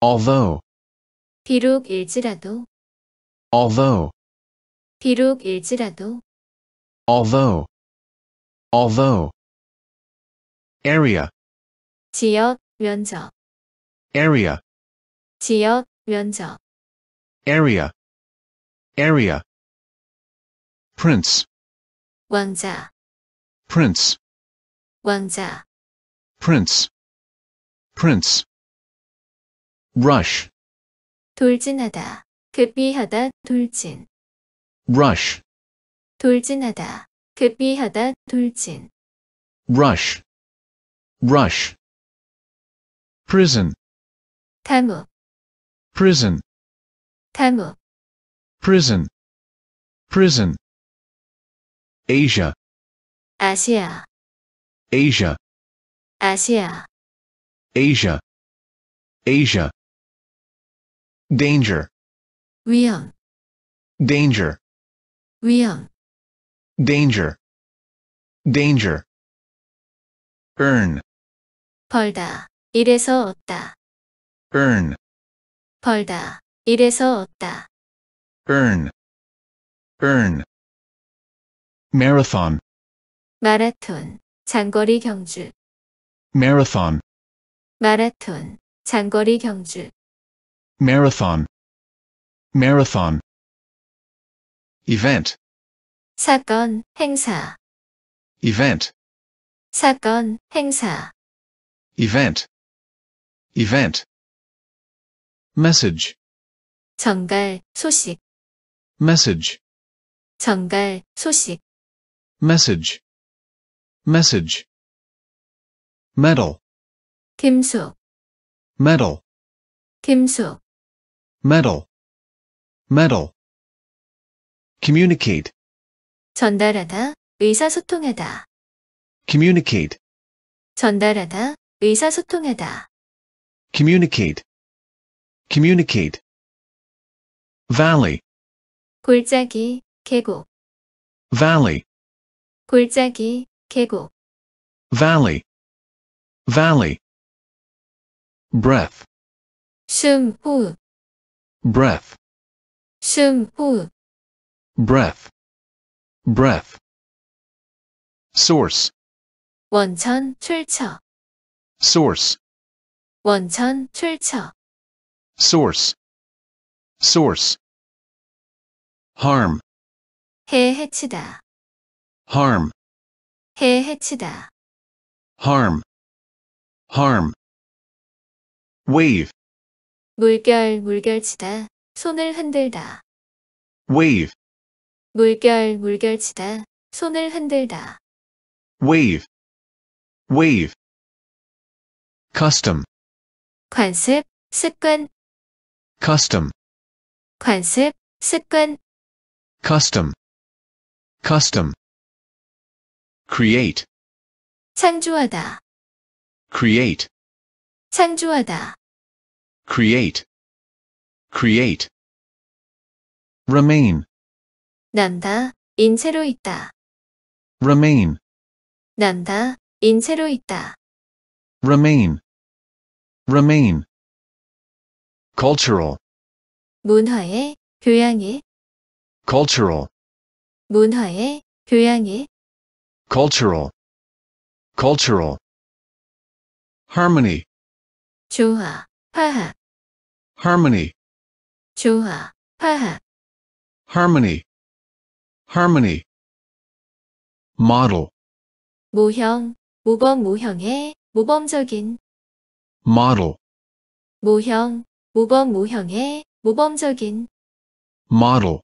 although 비록일지라도 although 비록일지라도 although although area 지역 면적 area 지역 면적 area area prince 왕자 prince 왕자 prince prince rush, 돌진하다, 급비하다, 돌진, rush, 돌진하다, 급비하다, 돌진, rush, rush. prison, 감옥, prison, 감옥, prison, prison. Asia, 아시아, Asia, 아시아, Asia, Asia. danger 위험 danger 위험 danger danger earn 벌다 이래서 얻다 earn 벌다 이래서 얻다 earn earn marathon 마라톤 장거리 경주 marathon 마라톤 장거리 경주 marathon marathon event 사건 행사 event 사건 행사 event event message 전갈 소식 message 전갈 소식 message message metal 금속 metal 금속 Metal. Metal. communicate 전달하다 의사소통하다 communicate 전달하다 의사소통하다 communicate communicate valley 골짜기 계곡 valley 골짜기 계곡 valley valley breath 숨 호흡 breath, 深呼 breath, breath. Source, 원천 출처 source, 원천 출처 source, source. Harm, 해해치다 harm, 해해치다 harm, harm. Wave, 물결 물결치다 손을 흔들다 wave 물결 물결치다 손을 흔들다 wave wave custom 관습 습관 custom 관습 습관 custom custom create 창조하다 create 창조하다 create, create. remain, 남다, 인체로 있다. remain, 남다, 인체로 있다. remain, remain. cultural, 문화의 교양의 cultural, 문화의 교양의 cultural, cultural. harmony, 조화, 화합, harmony 조화, 화합 harmony harmony model 모형, 모범 모형의 모범적인 model 모형, 모범 모형의 모범적인 model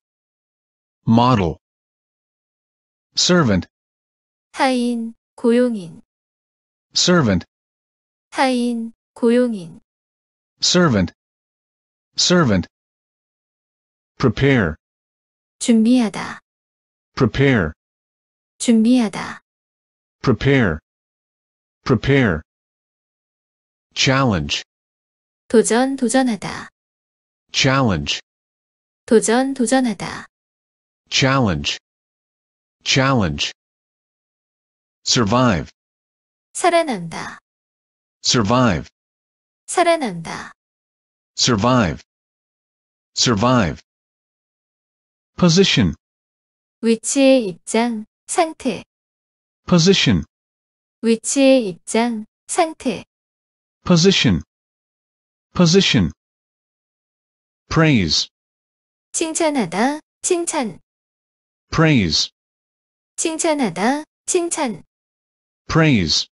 model servant 하인, 고용인 servant 하인, 고용인 servant servant prepare 준비하다 prepare 준비하다 prepare prepare challenge 도전 도전하다 challenge 도전 도전하다 challenge challenge survive 살아남다 survive 살아남다 survive survive position 위치의 입장 상태 position 위치의 입장 상태 position position praise 칭찬하다 칭찬 praise 칭찬하다 칭찬 praise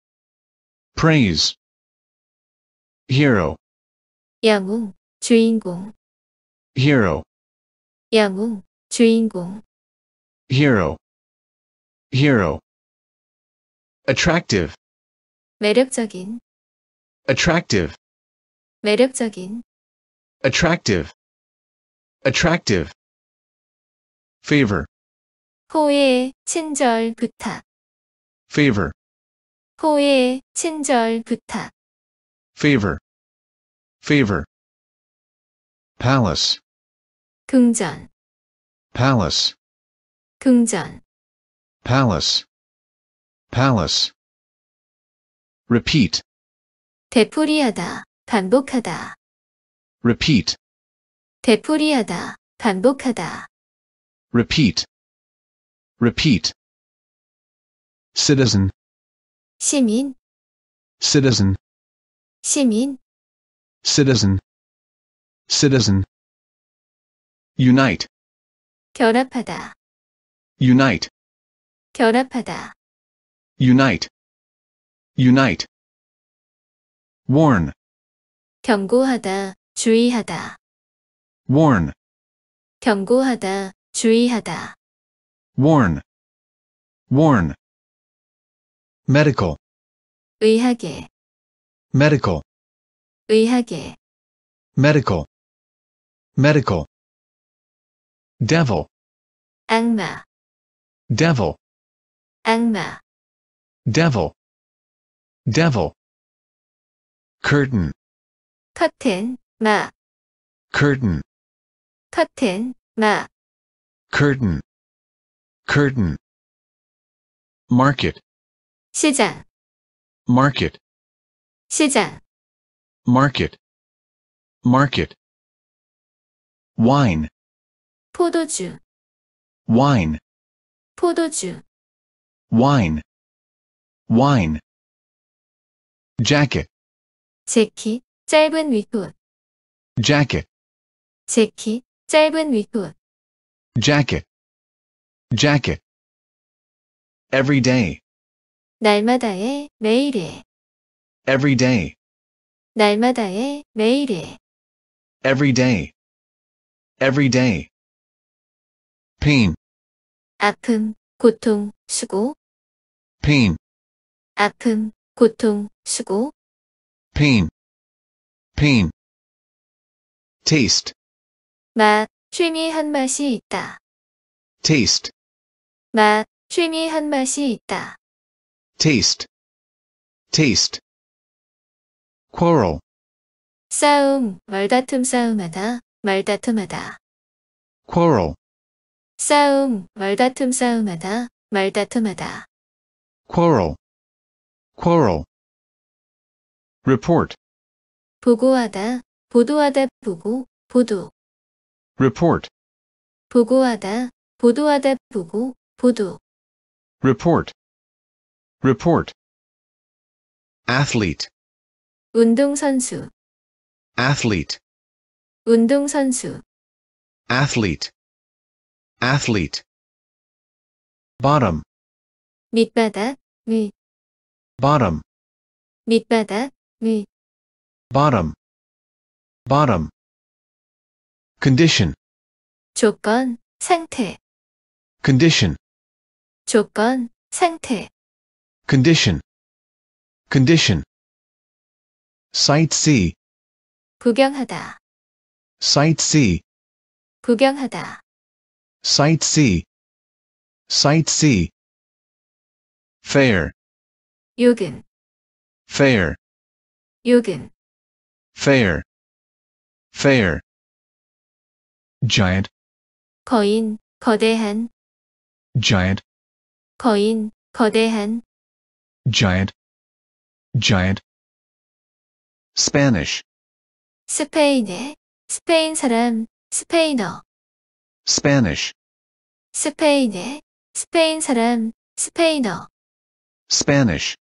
praise hero 영웅, 주인공. hero, 영웅, 주인공. hero, hero. attractive, 매력적인, attractive, 매력적인. attractive, attractive. favor, 호의, 친절, 부탁. favor, 호의, 친절, 부탁. favor, fever palace 궁전 palace 궁전 palace palace repeat 되풀이하다 반복하다 repeat 되풀이하다 반복하다 repeat repeat citizen 시민 citizen 시민 citizen citizen unite 결합하다 unite 결합하다 unite unite warn 경고하다 주의하다 warn 경고하다 주의하다 warn warn medical 의학에 medical 의학에 medical medical devil 악마 devil 악마 devil devil curtain 커튼 마 curtain 커튼 마 curtain curtain market 시장 market 시장 market market wine 포도주 wine 포도주 wine wine jacket 재킷 짧은 윗옷 jacket 재킷 짧은 윗옷 jacket jacket every day 날마다의 매일에 every day 날마다의 매일의 every day every day pain 아픔 고통 수고 pain 아픔 고통 수고 pain pain taste 맛 취미한 맛이 있다 taste 맛 취미한 맛이 있다 taste taste quarrel. 싸움, 말다툼 싸움하다, 말다툼하다. quarrel. 싸움, 말다툼 싸움하다, 말다툼하다. quarrel. quarrel. report. 보고하다, 보도하다, 보고, 보도. report. 보고하다, 보도하다, 보고, 보도. report. report. athlete. 운동선수 athlete 운동선수 athlete athlete bottom 밑바닥 위 bottom 밑바닥 위 bottom bottom condition 조건 상태 condition 조건 상태 condition condition sightsee 구경하다 sightsee 구경하다 sightsee sightsee fair 요금 fair 요금 fair fair giant 거인 거대한 giant 거인 거대한 giant giant Spanish. Spanish. 스페인 사람, 스페인어. Spanish. 스페인의 스페인 사람, 스페인어. Spanish.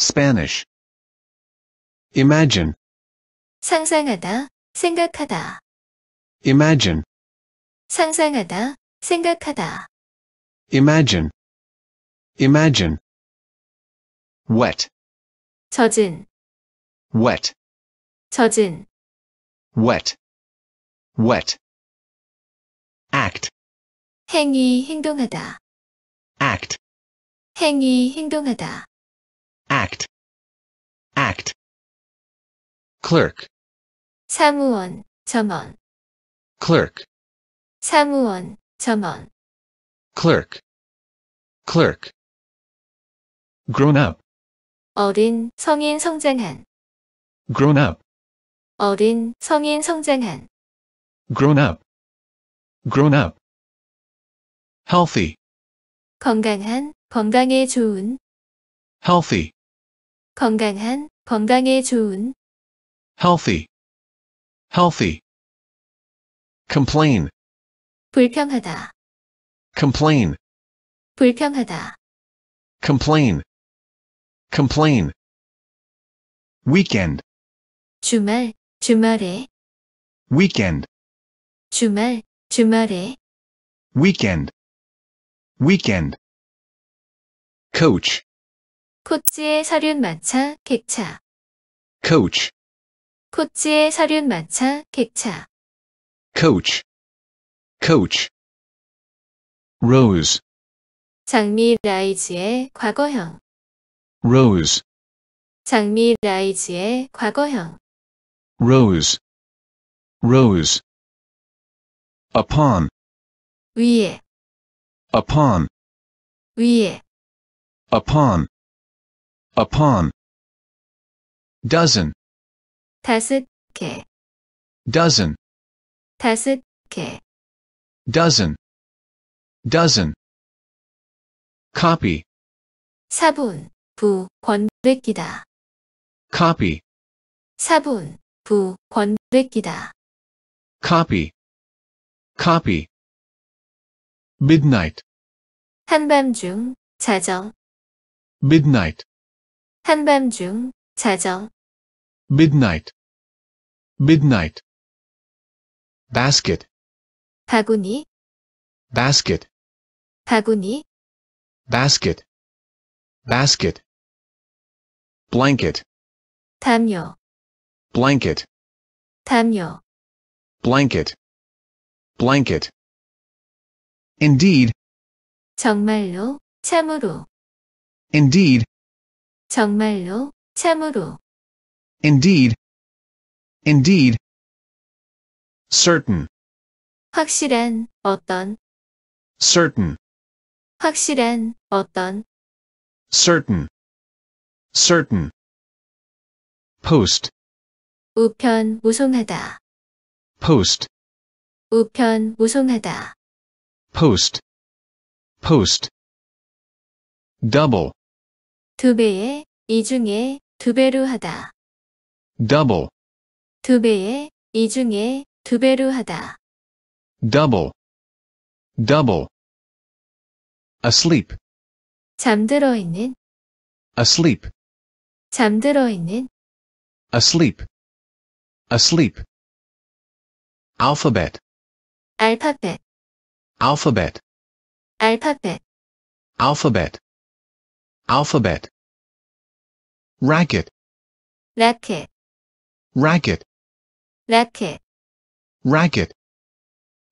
Spanish. Imagine. 상상하다, 생각하다. Imagine. 상상하다, 생각하다. Imagine. Imagine. Wet. 젖은, wet 젖은 wet wet act 행위 행동하다 act 행위 행동하다 act act clerk 사무원 점원 clerk 사무원 점원 clerk clerk grown up 어린 성인 성장한 grown up 어린 성인 성장한 grown up grown up healthy 건강한 건강에 좋은 healthy 건강한 건강에 좋은 healthy healthy complain 불평하다 complain 불평하다 complain complain weekend 주말, 주말에. weekend, 주말, 주말에. weekend, weekend. coach, 코치의 서륜 마차, 객차. coach, 코치의 서륜 마차, 객차. coach, coach. Rose, 장미 라이즈의 과거형. rose, 장미 라이즈의 과거형. rose rose upon 위에 upon 위에 upon upon dozen 다섯 개 dozen 다섯 개 dozen dozen copy 사본 부 번베끼다 copy 사본 부, 번베끼다. copy, copy. midnight, 한밤중, 자정, midnight, 한밤중, 자정, midnight, midnight. basket, 바구니, basket, 바구니, basket, basket. blanket, 담요, blanket 담요 blanket blanket indeed 정말로 참으로 indeed 정말로 참으로 indeed indeed certain 확실한 어떤 certain 확실한 어떤 certain certain post 우편 우송하다. post, 우편 우송하다. post, post. double, 두 배의 이중에 두 배로 하다. double, 두 배의 이중에 두 배로 하다. double, double. asleep, 잠들어 있는, asleep, 잠들어 있는, asleep. asleep alphabet Alphabet. alphabet Alphabet. alphabet alphabet racket Racket. racket Racket. racket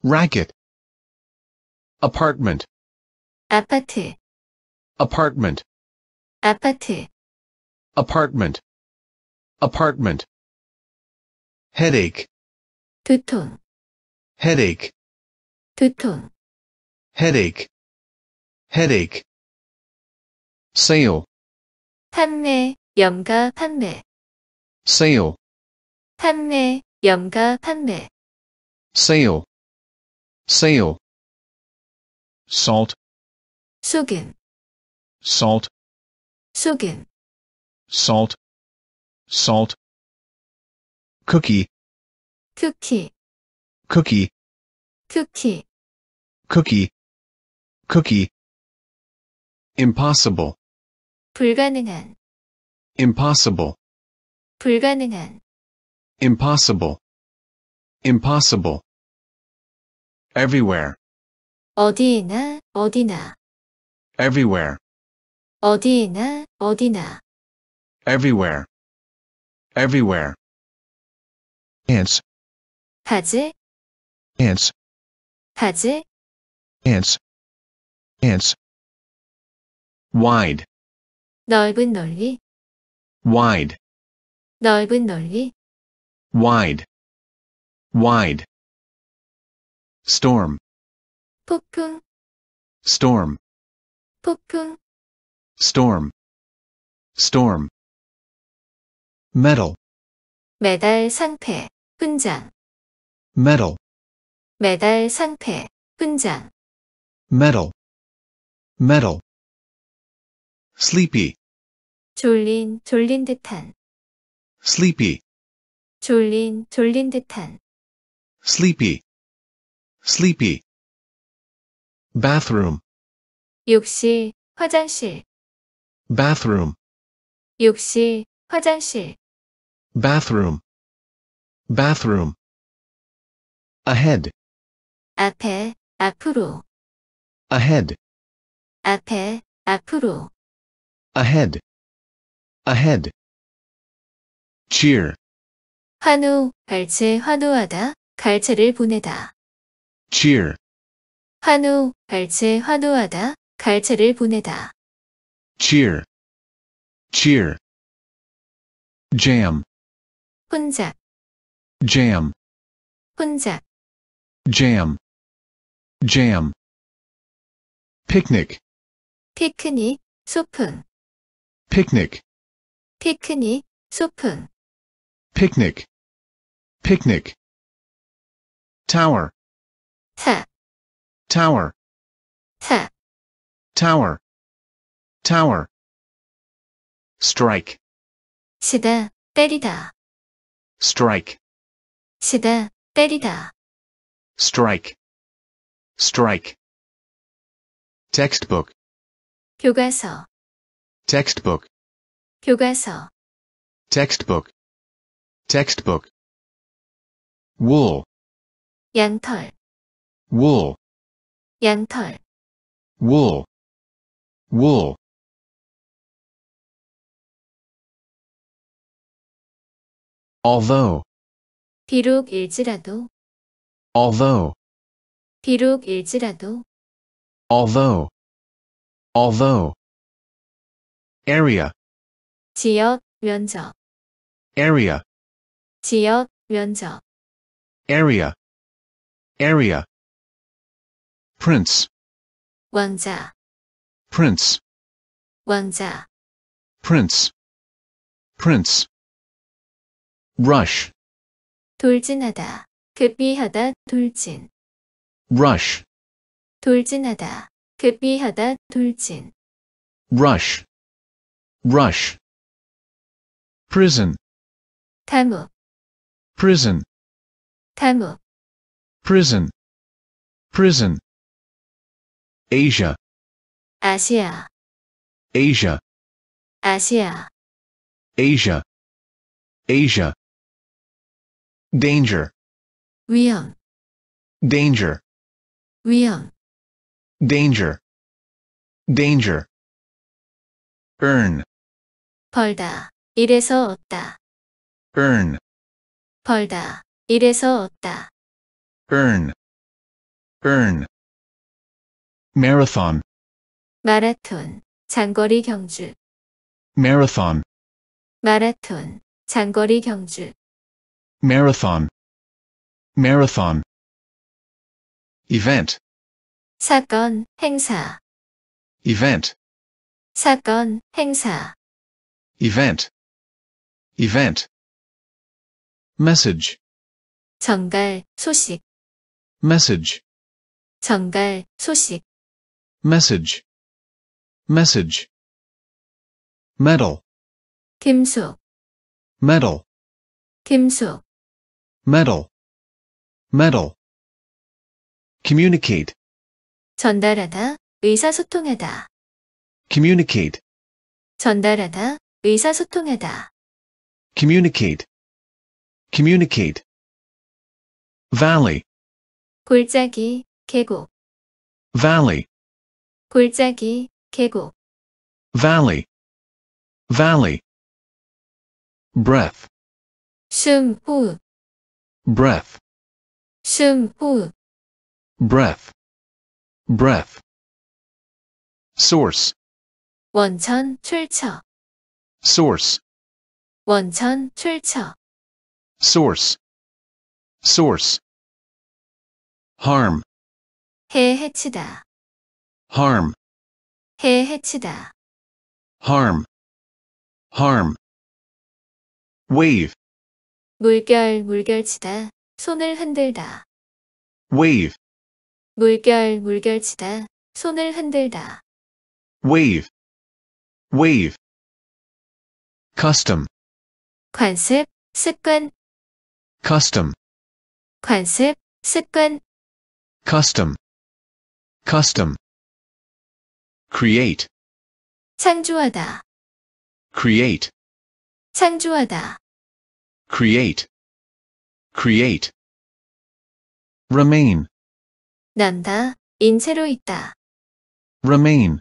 racket apartment Apartment. apartment 아파트 apartment apartment headache 두통 headache 두통 headache headache sale 판매 염가 판매 sale 판매 염가 판매 sale sale salt 소금 salt 소금 salt salt cookie Cookie. cookie Cookie. cookie cookie impossible 불가능한 impossible 불가능한 impossible impossible everywhere 어디에나 어디나 everywhere 어디에나 어디나 everywhere everywhere ants 하지 ants 하지 ants ants wide 넓은 wide 넓은 wide wide storm 폭풍 storm 폭풍 storm storm metal 메달 상패 끈장 metal 매달 상패 끈장 metal metal sleepy 졸린 졸린 듯한 sleepy 졸린 졸린 듯한 sleepy sleepy bathroom 욕실 화장실 bathroom 욕실 화장실 bathroom bathroom ahead 앞에 앞으로 ahead 앞에 앞으로 ahead ahead cheer 환호 발제 환호하다 갈채를 보내다 cheer 환호 발제 환호하다 갈채를 보내다 cheer cheer jam 혼자 jam 혼자 jam jam picnic 피크닉 소풍 picnic 피크닉 소풍 picnic picnic tower 타 tower 타 tower tower strike 치다 때리다 strike 치다, 때리다. strike, strike. textbook, 교과서, textbook, 교과서, textbook, textbook. wool, 양털, wool, 양털, wool, wool. although 비록일지라도 although 비록일지라도 although although area 지역 면적 area 지역 면적 area area prince 왕자 prince 왕자 prince prince rush 돌진하다, 급비하다, 돌진. rush, 돌진하다, 급비하다, 돌진. rush, rush. prison, 감옥, prison, 감옥, prison, prison. Asia, 아시아, Asia, 아시아, Asia, Asia. danger 위험 danger 위험 danger danger earn 벌다 이래서 얻다 earn 벌다 이래서 얻다 earn earn marathon 마라톤 장거리 경주 marathon 마라톤 장거리 경주 marathon marathon event 사건 행사 event 사건 행사 event event message 전갈 소식 message 전갈 소식 message message metal 금속 metal 금속 metal metal communicate 전달하다 의사소통하다 communicate 전달하다 의사소통하다 communicate communicate valley 골짜기 계곡 valley 골짜기 계곡 valley valley breath 숨 호흡 breath, 深呼 breath, breath. source, 원천 출처 source, 원천 출처 source, source. harm, 해 해치다 harm, 해 해치다 harm, harm. wave, 물결 물결치다. 손을 흔들다. wave, 물결 물결치다. 손을 흔들다. wave, wave. custom, 관습 습관 custom, 관습 습관 custom, custom. create, 창조하다. create, 창조하다. create, create. remain, 남다, 인체로 있다. remain,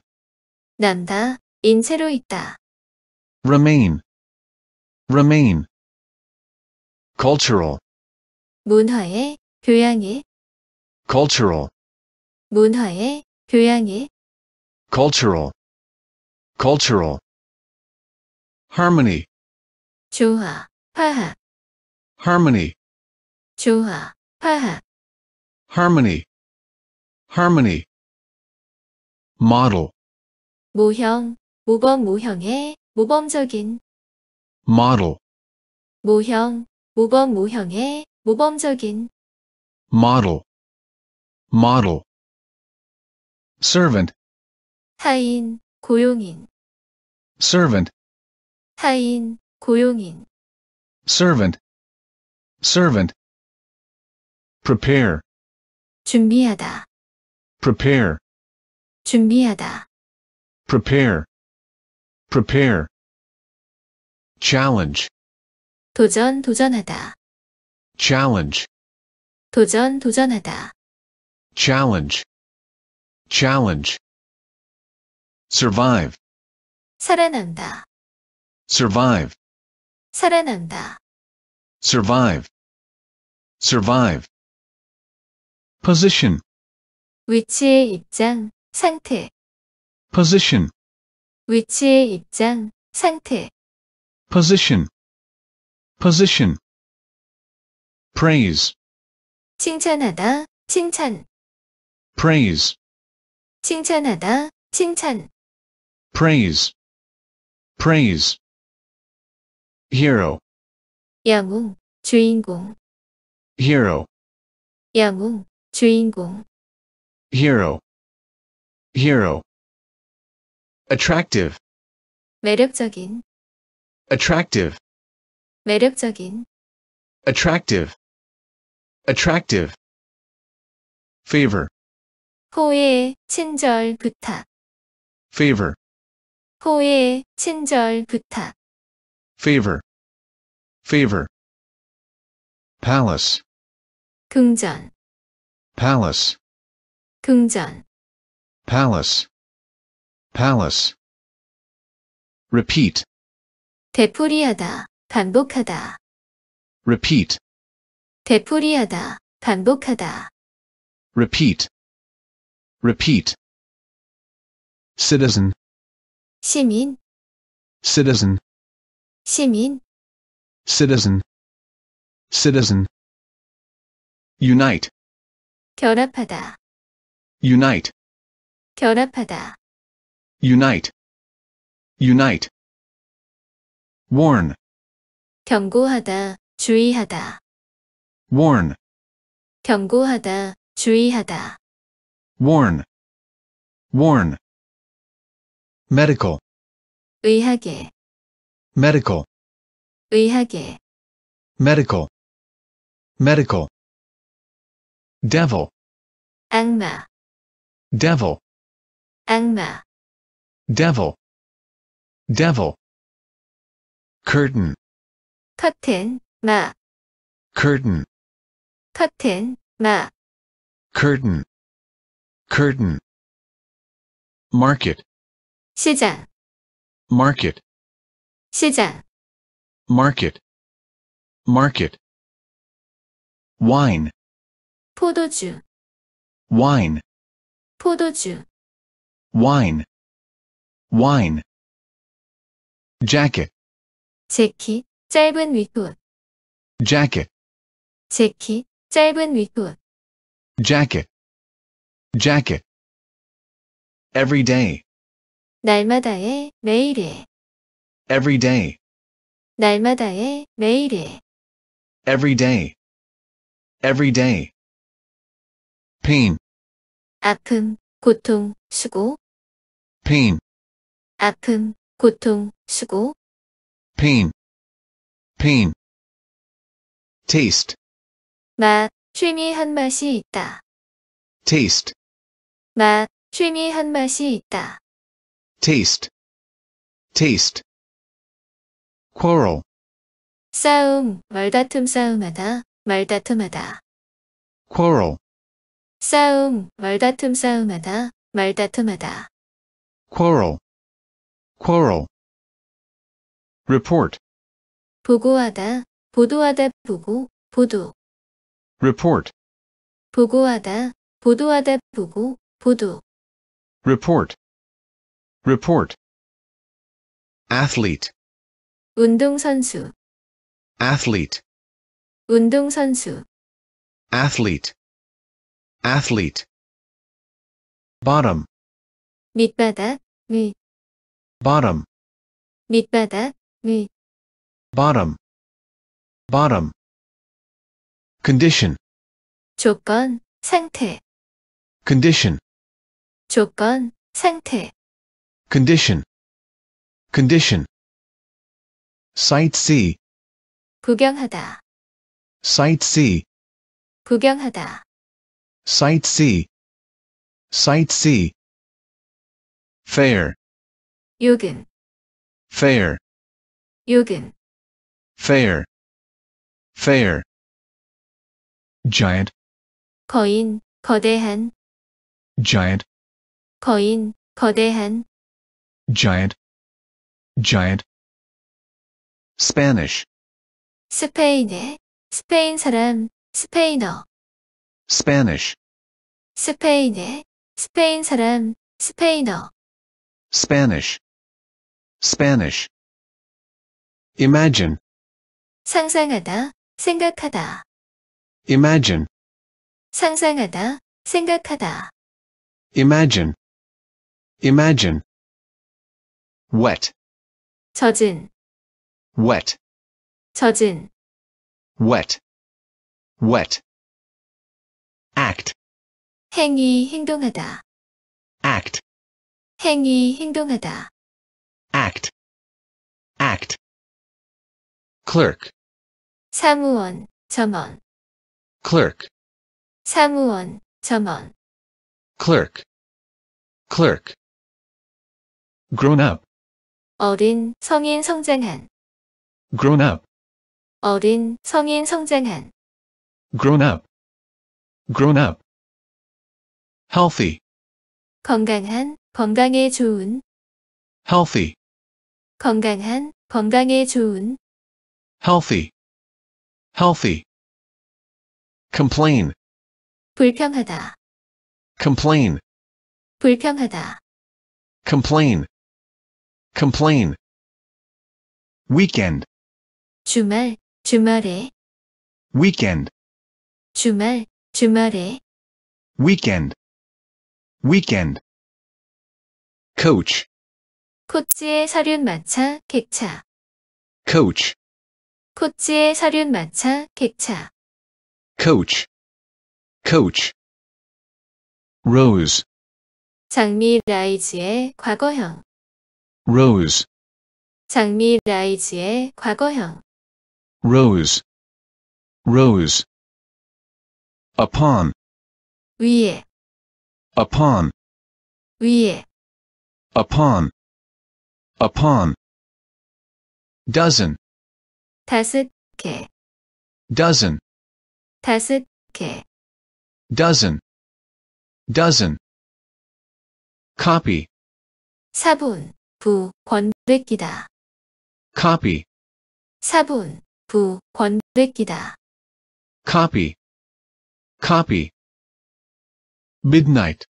남다, 인체로 있다. remain, remain. cultural, 문화의 교양의 cultural, 문화의 교양의 cultural, cultural. harmony, 조화, 화합 harmony 조화 화합 harmony harmony model 모형 모범 모형의 모범적인 model 모형 모범 모형의 모범적인 model model servant 하인 고용인 servant 하인 고용인 servant servant prepare 준비하다 prepare 준비하다 prepare prepare challenge 도전 도전하다 challenge 도전 도전하다 challenge challenge survive 살아남다 survive 살아난다. survive, survive. position, 위치의 입장, 상태. position, 위치의 입장, 상태. position, position. praise, 칭찬하다, 칭찬. praise, 칭찬하다, 칭찬. praise, praise. hero 영웅 주인공 hero 영웅 주인공 hero hero attractive 매력적인 attractive 매력적인 attractive attractive favor 호의 친절 부탁 favor 호의 친절 부탁 favor favor palace 궁전 palace 궁전 palace palace repeat 되풀이하다 반복하다 repeat 되풀이하다 반복하다 repeat repeat citizen 시민 citizen 시민 citizen citizen unite 결합하다 unite 결합하다 unite unite warn 경고하다 주의하다 warn 경고하다 주의하다 warn warn medical 의학에 medical medical medical devil 악마 devil 악마 devil devil curtain 커튼 마 curtain 커튼 마 curtain curtain market 시장 market 시장 market market wine 포도주 wine 포도주 wine wine jacket 재킷 짧은 윗옷 jacket 재킷 짧은 윗옷 jacket jacket every day 날마다에 매일에 every day. 날마다의 매일에 every day every day pain 아픔 고통 수고 pain 아픔 고통 수고 pain pain taste 맛 취미한 맛이 있다 taste 맛 취미한 맛이 있다 taste taste quarrel. 싸움, 말다툼 싸움하다, 말다툼하다. quarrel. 싸움, 말다툼 싸움하다, 말다툼하다. quarrel. quarrel. report. 보고하다, 보도하다, 보고, 보도. report. 보고하다, 보도하다, 보고, 보도. report. report. athlete. 운동선수 athlete 운동선수 athlete athlete bottom 밑바닥 위 bottom 밑바닥 위 bottom bottom condition 조건 상태 condition 조건 상태 condition condition sightsee 구경하다 sightsee 구경하다 sightsee sightsee fair 요금 fair 요금 fair fair giant 거인 거대한 giant 거인 거대한 giant giant Spanish. 스페인의 스페인 사람, 스페인어. Spanish. 스페인의 스페인 사람, 스페인어. Spanish. Spanish. Imagine. 상상하다, 생각하다. Imagine. 상상하다, 생각하다. Imagine. Imagine. Wet. 젖은, wet 젖은 wet wet act 행위 행동하다 act 행위 행동하다 act act clerk 사무원 점원 clerk 사무원 점원 clerk clerk grown up 어린 성인 성장한 grown up 어린 성인 성장한 grown up grown up healthy 건강한 건강에 좋은 healthy 건강한 건강에 좋은 healthy healthy complain 불평하다 complain 불평하다 complain complain weekend 주말, 주말에 weekend 주말, 주말에 weekend weekend coach 코치의 서륜 마차 객차 coach 코치의 서륜 마차 객차 coach coach rose 장미 라이즈의 과거형 rose 장미 라이즈의 과거형 rose rose upon 위에 upon 위에 upon upon dozen 다섯 개 dozen 다섯 개 dozen dozen copy 사본 부권 끼다 copy 사본 부, 권, 뺏기다. copy, copy. midnight,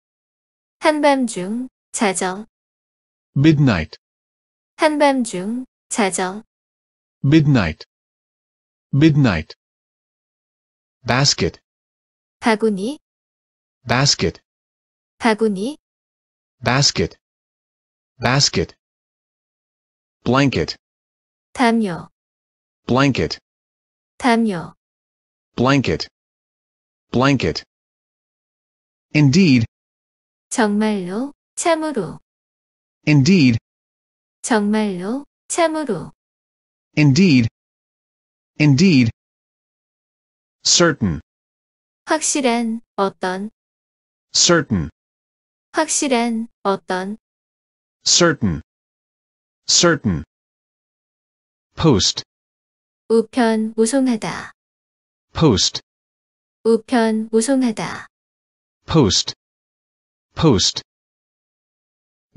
한밤중, 자정, midnight, 한밤중, 자정, midnight, midnight. basket, 바구니, basket, 바구니, basket, basket. blanket, 담요, blanket 담요 blanket blanket indeed 정말로 참으로 indeed 정말로 참으로 indeed indeed certain 확실한 어떤 certain 확실한 어떤 certain certain post 우편 우송하다. post, 우편 우송하다. post, post.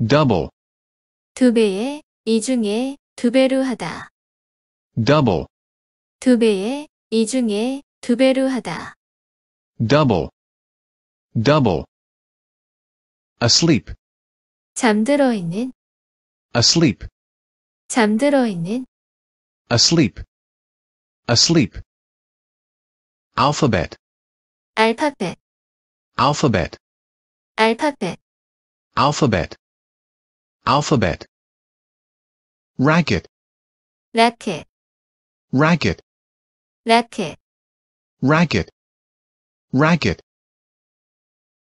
double, 두 배의 이중에 두 배로 하다. double, 두 배의 이중에 두 배로 하다. double, double. asleep, 잠들어 있는 asleep, 잠들어 있는 asleep. asleep alphabet Alphabet. alphabet 알파벳 alphabet alphabet racket Racket. racket 라켓 racket racket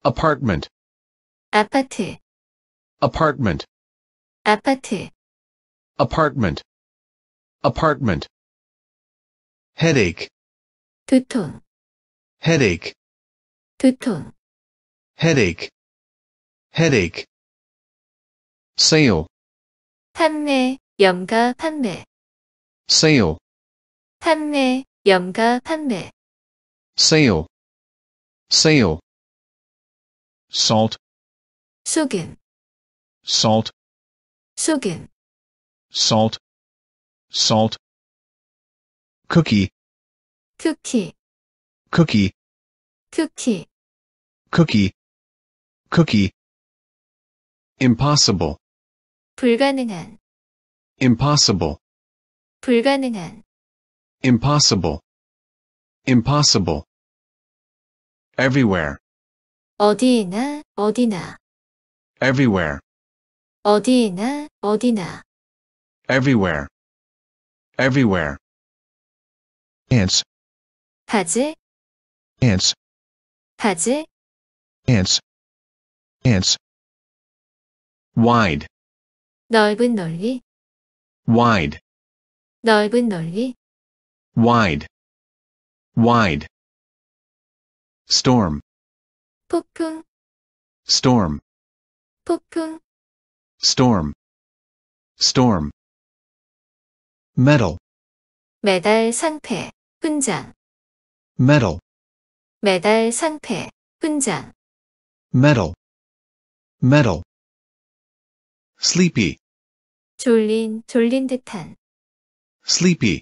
apartment 아파트 apartment 아파트 apartment apartment headache 두통 headache 두통 headache headache sale 판매 염가 판매 sale 판매 염가 판매 sale sale salt 소금 salt 소금 salt salt cookie Cookie. cookie Cookie. cookie cookie impossible 불가능한 impossible 불가능한 impossible impossible everywhere 어디나 어디나 everywhere 어디나 어디나 everywhere everywhere ants 하지 ants 하지 ants ants wide 넓은 wide 넓은 wide wide storm 폭풍 storm 폭풍 storm storm metal 메달 상패 훈장 medal 메달 상패 훈장 medal medal sleepy 졸린 졸린 듯한 sleepy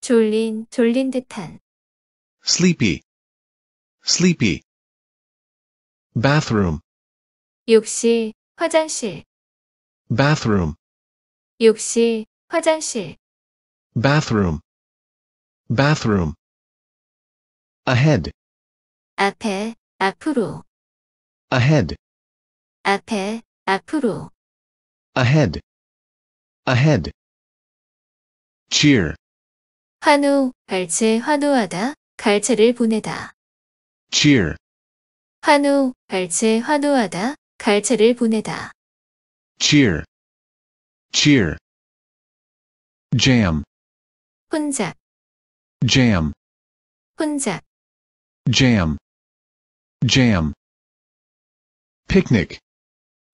졸린 졸린 듯한 sleepy sleepy bathroom 욕실 화장실 bathroom 욕실 화장실 bathroom bathroom ahead 앞에 앞으로 ahead 앞에 앞으로 ahead ahead cheer 환호 발체 환호하다 갈채를 보내다 cheer 환호 발체 환호하다 갈채를 보내다 cheer cheer jam 혼자 jam 혼자 jam jam picnic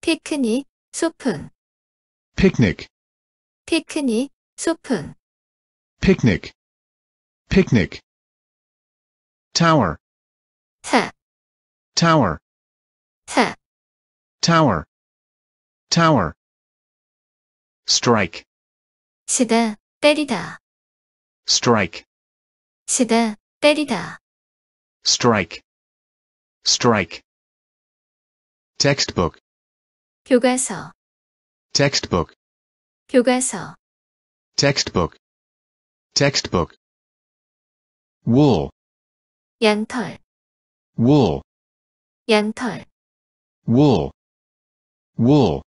피크닉 소풍 picnic 피크닉 소풍 picnic picnic tower 타 tower 타 tower tower strike 치다 때리다 strike 치다, 때리다. strike, strike. textbook, 교과서, textbook, 교과서, textbook, textbook. wool, 양털, wool, 양털, wool, wool.